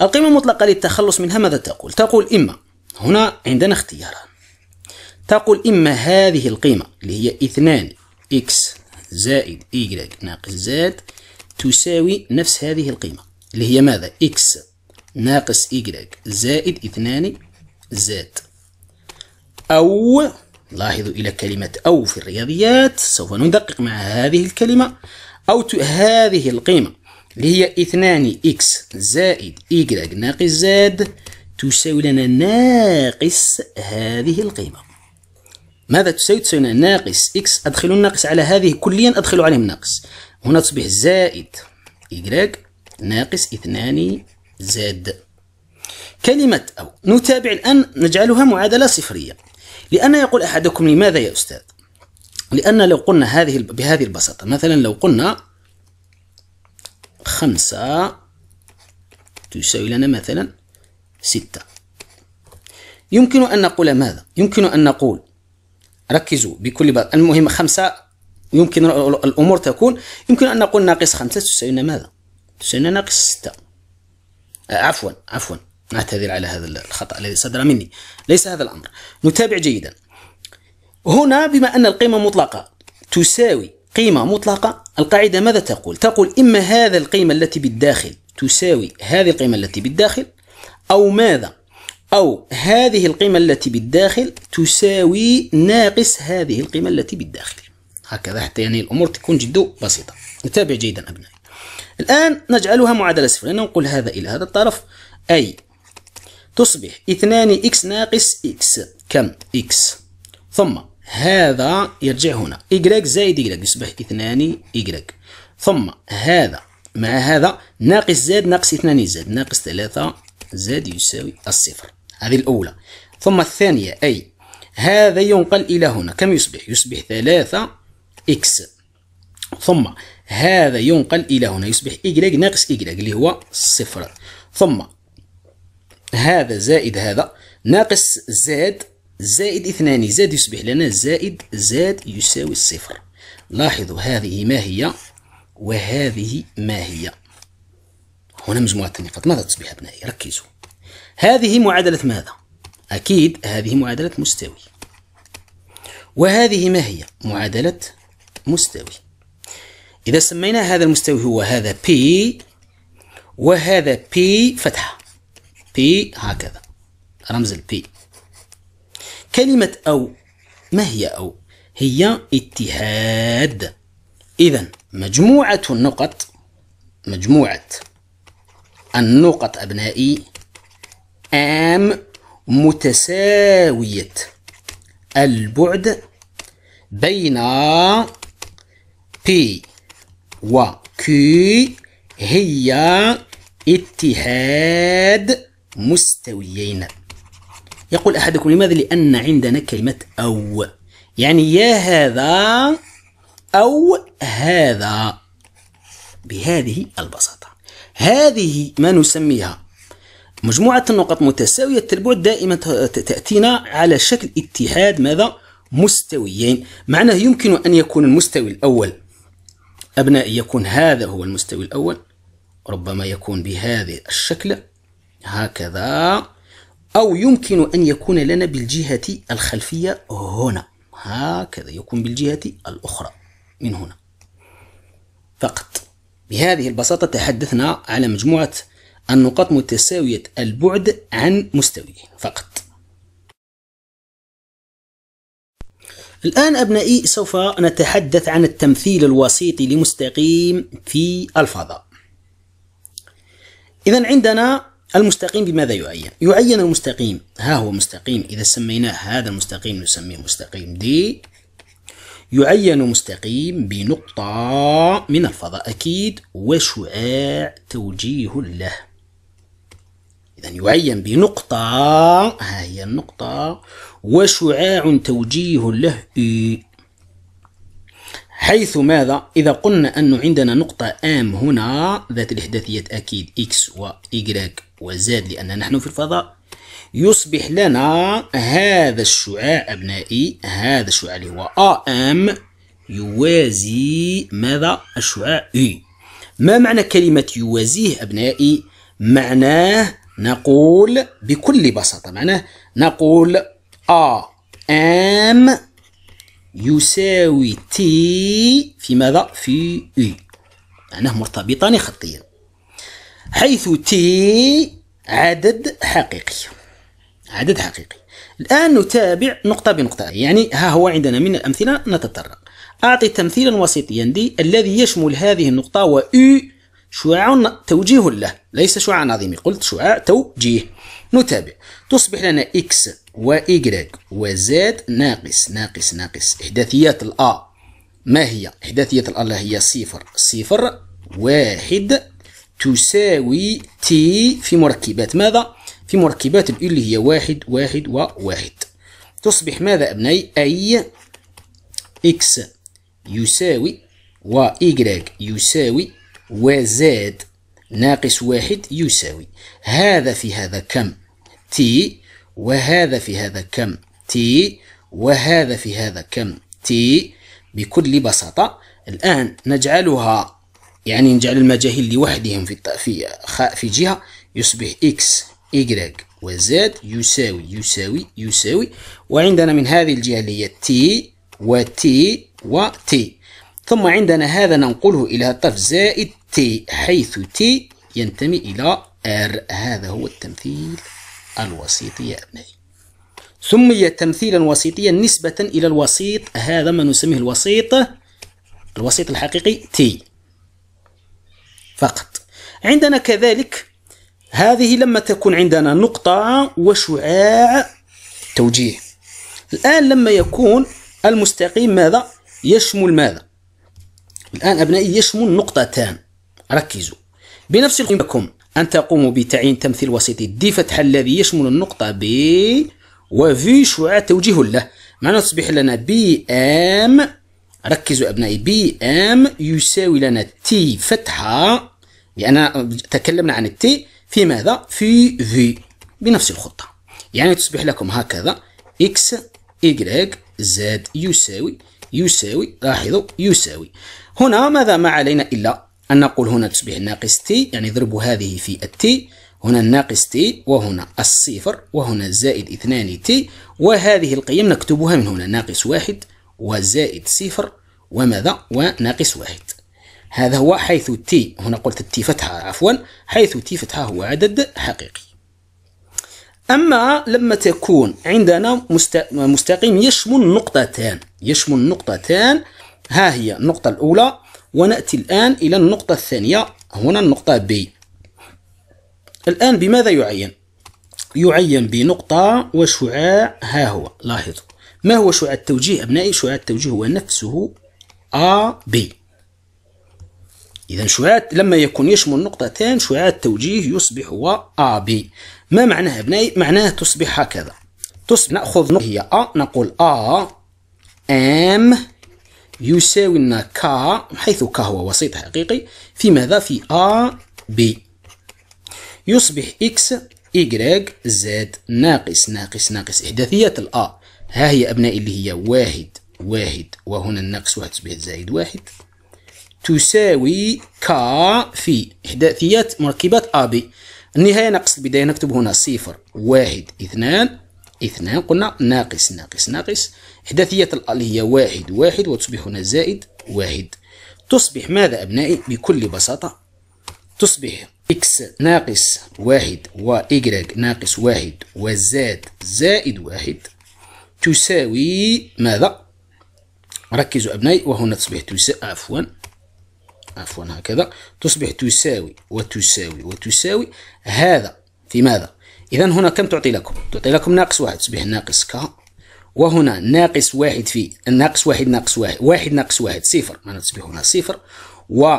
القيمة المطلقة للتخلص منها ماذا تقول؟ تقول إما هنا عندنا اختياران تقول إما هذه القيمة اللي هي 2 x زائد y ناقص z تساوي نفس هذه القيمة اللي هي ماذا؟ x ناقص إيجريك زائد اثنان زاد أو لاحظوا إلى كلمة أو في الرياضيات سوف ندقق مع هذه الكلمة أو هذه القيمة اللي هي اثنان إكس زائد إيجريك ناقص زاد تساوي لنا ناقص هذه القيمة ماذا تساوي؟ تساوي لنا ناقص إكس أدخلوا الناقص على هذه كليا أدخلوا عليهم ناقص هنا تصبح زائد إيجريك ناقص اثنان زد كلمة أو نتابع الآن نجعلها معادلة صفرية لأن يقول أحدكم لماذا يا أستاذ لأن لو قلنا هذه بهذه البساطة مثلا لو قلنا خمسة تساوي لنا مثلا ستة يمكن أن نقول ماذا؟ يمكن أن نقول ركزوا بكل بعض المهم خمسة يمكن الأمور تكون يمكن أن نقول ناقص خمسة تساوي لنا ماذا؟ تساوي لنا ناقص ستة آه، عفوا عفوا نعتذر على هذا الخطا الذي صدر مني ليس هذا الامر نتابع جيدا هنا بما ان القيمه مطلقه تساوي قيمه مطلقه القاعده ماذا تقول تقول اما هذا القيمه التي بالداخل تساوي هذه القيمه التي بالداخل او ماذا او هذه القيمه التي بالداخل تساوي ناقص هذه القيمه التي بالداخل هكذا حتى يعني الامور تكون جد بسيطه نتابع جيدا ابنائي الآن نجعلها معادلة صفر ننقل هذا إلى هذا الطرف أي تصبح 2 إكس ناقص إكس كم إكس ثم هذا يرجع هنا y زائد y يصبح 2 y ثم هذا مع هذا ناقص زاد ناقص 2 زاد ناقص 3 زاد يساوي الصفر هذه الأولى ثم الثانية أي هذا ينقل إلى هنا كم يصبح؟ يصبح 3 إكس ثم هذا ينقل إلى هنا يصبح إجلاج ناقص إجلاج اللي هو صفر ثم هذا زائد هذا ناقص زاد زائد اثنان زاد يصبح لنا زائد زاد يساوي الصفر لاحظوا هذه ما هي وهذه ما هي هنا مجموعة النقاط ماذا تصبح أبنائي ركزوا هذه معادلة ماذا أكيد هذه معادلة مستوي وهذه ما هي معادلة مستوي إذا سمينا هذا المستوي هو هذا P وهذا P فتحة P هكذا رمز ال P كلمة أو ما هي أو هي اتحاد إذا مجموعة النقط مجموعة النقط أبنائي آم متساوية البعد بين P وكي هي اتحاد مستويين يقول أحدكم لماذا لأن عندنا كلمة أو يعني يا هذا أو هذا بهذه البساطة هذه ما نسميها مجموعة النقط متساوية البعد دائما تأتينا على شكل اتحاد ماذا؟ مستويين معناه يمكن أن يكون المستوي الأول أبنائي يكون هذا هو المستوي الأول ربما يكون بهذه الشكل هكذا أو يمكن أن يكون لنا بالجهة الخلفية هنا هكذا يكون بالجهة الأخرى من هنا فقط بهذه البساطة تحدثنا على مجموعة النقاط متساوية البعد عن مستويه فقط الآن أبنائي سوف نتحدث عن التمثيل الوسيطي لمستقيم في الفضاء إذا عندنا المستقيم بماذا يعين؟ يعين المستقيم ها هو مستقيم إذا سميناه هذا المستقيم نسميه مستقيم دي يعين مستقيم بنقطة من الفضاء أكيد وشعاع توجيه له يعني إذا يعين بنقطة ها هي النقطة وشعاع توجيه له إي حيث ماذا إذا قلنا أنه عندنا نقطة آم هنا ذات الإحداثية أكيد إكس وإيكغيك وزاد لأن نحن في الفضاء يصبح لنا هذا الشعاع أبنائي هذا الشعاع اللي هو آم يوازي ماذا الشعاع إي ما معنى كلمة يوازيه أبنائي معناه نقول بكل بساطة معناه نقول A M يساوي T في ماذا؟ في U معناه مرتبطان خطيا حيث T عدد حقيقي عدد حقيقي الآن نتابع نقطة بنقطة يعني ها هو عندنا من الأمثلة نتطرق أعطي تمثيلا وسيطيا دي الذي يشمل هذه النقطة و U شعاع توجيه له ليس شعاع نظيمي قلت شعاع توجيه نتابع تصبح لنا إكس وإيكغيك وزاد ناقص ناقص ناقص إحداثيات الأ ما هي؟ إحداثيات الأ هي صفر صفر واحد تساوي تي في مركبات ماذا؟ في مركبات الأ اللي هي واحد واحد وواحد تصبح ماذا أبني أي إكس يساوي وإيكغيك يساوي وزاد ناقص واحد يساوي هذا في هذا كم تي وهذا في هذا كم تي وهذا في هذا كم تي بكل بساطة الآن نجعلها يعني نجعل المجاهيل لوحدهم في في في جهة يصبح إكس إيكغيك وزاد يساوي يساوي يساوي وعندنا من هذه الجهة اللي هي تي وتي وتي ثم عندنا هذا ننقله إلى الطرف زائد تي حيث تي ينتمي إلى آر هذا هو التمثيل الوسيطي يا أبنائي سمي تمثيلا وسيطيا نسبة إلى الوسيط هذا ما نسميه الوسيط الوسيط الحقيقي تي فقط عندنا كذلك هذه لما تكون عندنا نقطة وشعاع توجيه الآن لما يكون المستقيم ماذا؟ يشمل ماذا؟ الآن أبنائي يشمل نقطتان ركزوا بنفس لكم أن تقوموا بتعيين تمثيل وسيطي دي فتح الذي يشمل النقطة بي وفي شعاع توجيه له معنا تصبح لنا بي ام ركزوا أبنائي بي ام يساوي لنا تي فتحة لأن تكلمنا عن التي في ماذا؟ في في بنفس الخطة يعني تصبح لكم هكذا اكس ايغريك زاد يساوي يساوي لاحظوا يساوي هنا ماذا ما علينا إلا أن نقول هنا تصبح ناقص تي يعني ضرب هذه في التي هنا الناقص تي وهنا الصفر وهنا زائد اثنان تي وهذه القيم نكتبها من هنا ناقص واحد وزائد صفر وماذا وناقص واحد هذا هو حيث تي هنا قلت تي فتحة عفوا حيث تي فتحة هو عدد حقيقي أما لما تكون عندنا مستقيم يشمل نقطتان يشمل نقطتان ها هي النقطة الأولى ونأتي الآن إلى النقطة الثانية هنا النقطة ب الآن بماذا يعين؟ يعين بنقطة وشعاع ها هو لاحظوا ما هو شعاع التوجيه أبنائي؟ شعاع التوجيه هو نفسه أ ب إذا شعاع لما يكون يشمل نقطتين شعاع التوجيه يصبح هو أ ب ما معناه أبنائي؟ معناه تصبح هكذا تصبح نأخذ نقطة هي أ نقول أ أم يساوي لنا ك حيث ك هو وسيط حقيقي في ماذا في A B يصبح X Y Z ناقص ناقص ناقص إحداثيات الأ ها هي أبنائي اللي هي واحد واحد وهنا الناقص واحد تصبح زائد واحد تساوي ك في إحداثيات مركبات أ بي النهاية ناقص البداية نكتب هنا صفر واحد اثنان اثنان قلنا ناقص ناقص ناقص إحداثية الأل هي واحد واحد وتصبح هنا زائد واحد تصبح ماذا أبنائي بكل بساطة تصبح إكس ناقص واحد وإيجريك ناقص واحد وزاد زائد واحد تساوي ماذا ركزوا أبنائي وهنا تصبح تساوي عفوا عفوا هكذا تصبح تساوي وتساوي وتساوي هذا في ماذا إذا هنا كم تعطي لكم؟ تعطي لكم ناقص واحد تصبح ناقص ك وهنا ناقص واحد في ناقص واحد ناقص واحد واحد ناقص واحد صفر معناها تصبح هنا صفر و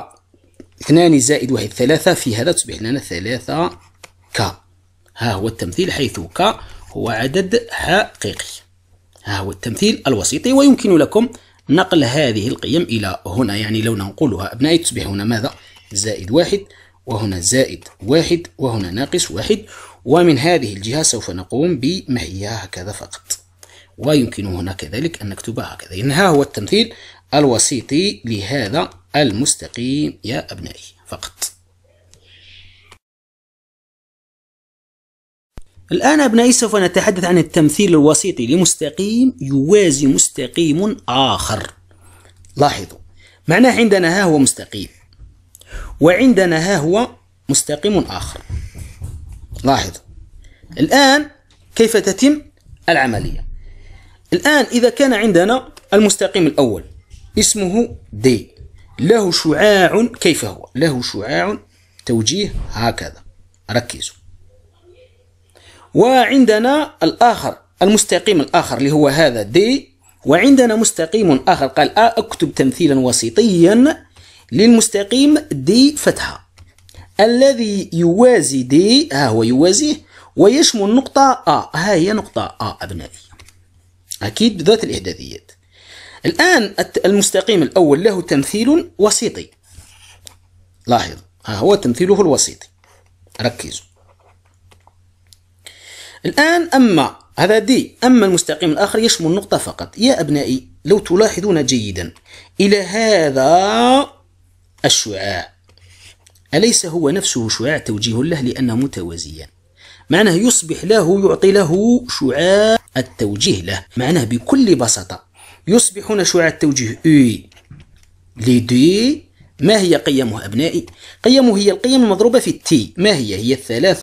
اثنان زائد واحد ثلاثة في هذا تصبح لنا ثلاثة ك ها هو التمثيل حيث ك هو عدد حقيقي ها هو التمثيل الوسيطي ويمكن لكم نقل هذه القيم إلى هنا يعني لو ننقلها أبنائي تصبح هنا ماذا؟ زائد واحد وهنا زائد واحد وهنا ناقص واحد ومن هذه الجهة سوف نقوم بما هي هكذا فقط ويمكن هنا كذلك أن نكتبها هكذا إن ها هو التمثيل الوسيطي لهذا المستقيم يا أبنائي فقط الآن أبنائي سوف نتحدث عن التمثيل الوسيطي لمستقيم يوازي مستقيم آخر لاحظوا معناه عندنا ها هو مستقيم وعندنا ها هو مستقيم آخر لاحظ الآن كيف تتم العملية الآن إذا كان عندنا المستقيم الأول اسمه دي له شعاع كيف هو له شعاع توجيه هكذا ركزوا وعندنا الآخر المستقيم الآخر اللي هو هذا دي وعندنا مستقيم آخر قال آه، أكتب تمثيلا وسيطيا للمستقيم دي فتحة الذي يوازي دي ها هو يوازيه ويشمل النقطة أ ها هي نقطة أ أبنائي أكيد بذات الإعداديات الآن المستقيم الأول له تمثيل وسيطي لاحظ ها هو تمثيله الوسيطي ركزوا الآن أما هذا دي أما المستقيم الآخر يشمل النقطة فقط يا أبنائي لو تلاحظون جيدا إلى هذا الشعاع أليس هو نفسه شعاع توجيه له لأنه متوازيا معناه يصبح له يعطي له شعاع التوجيه له معناه بكل بساطة يصبح هنا شعاع التوجيه أي لي دي ما هي قيمه أبنائي؟ قيمه هي القيم المضروبة في التي ما هي؟ هي الثلاث